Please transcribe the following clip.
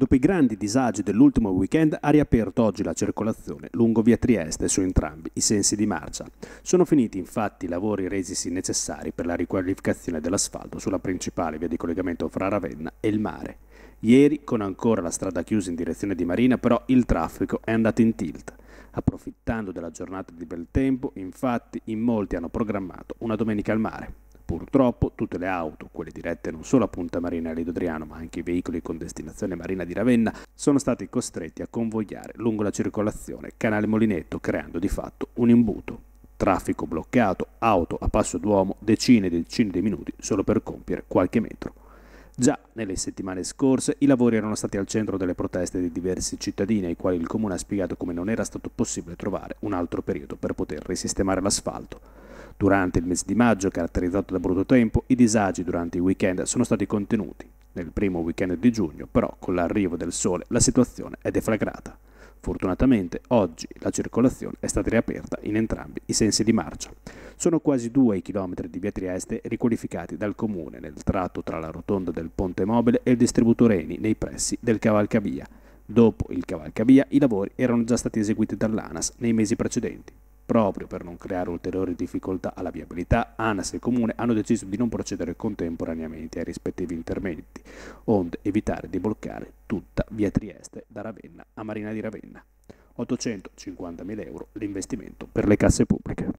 dopo i grandi disagi dell'ultimo weekend, ha riaperto oggi la circolazione lungo via Trieste su entrambi i sensi di marcia. Sono finiti infatti i lavori resisi necessari per la riqualificazione dell'asfalto sulla principale via di collegamento fra Ravenna e il mare. Ieri, con ancora la strada chiusa in direzione di Marina, però il traffico è andato in tilt. Approfittando della giornata di bel tempo, infatti, in molti hanno programmato una domenica al mare. Purtroppo tutte le auto, quelle dirette non solo a Punta Marina e Lido Adriano, ma anche i veicoli con destinazione Marina di Ravenna, sono stati costretti a convogliare lungo la circolazione Canale Molinetto, creando di fatto un imbuto. Traffico bloccato, auto a passo d'uomo, decine e decine di minuti solo per compiere qualche metro. Già nelle settimane scorse i lavori erano stati al centro delle proteste di diversi cittadini ai quali il comune ha spiegato come non era stato possibile trovare un altro periodo per poter risistemare l'asfalto. Durante il mese di maggio, caratterizzato da brutto tempo, i disagi durante i weekend sono stati contenuti. Nel primo weekend di giugno, però, con l'arrivo del sole, la situazione è deflagrata. Fortunatamente oggi la circolazione è stata riaperta in entrambi i sensi di marcia. Sono quasi due i chilometri di via Trieste riqualificati dal comune nel tratto tra la rotonda del Ponte Mobile e il distributore distributoreni nei pressi del Cavalcavia. Dopo il Cavalcavia i lavori erano già stati eseguiti dall'ANAS nei mesi precedenti. Proprio per non creare ulteriori difficoltà alla viabilità, ANAS e Comune hanno deciso di non procedere contemporaneamente ai rispettivi interventi, onde evitare di bloccare tutta via Trieste da Ravenna a Marina di Ravenna. 850.000 euro l'investimento per le casse pubbliche.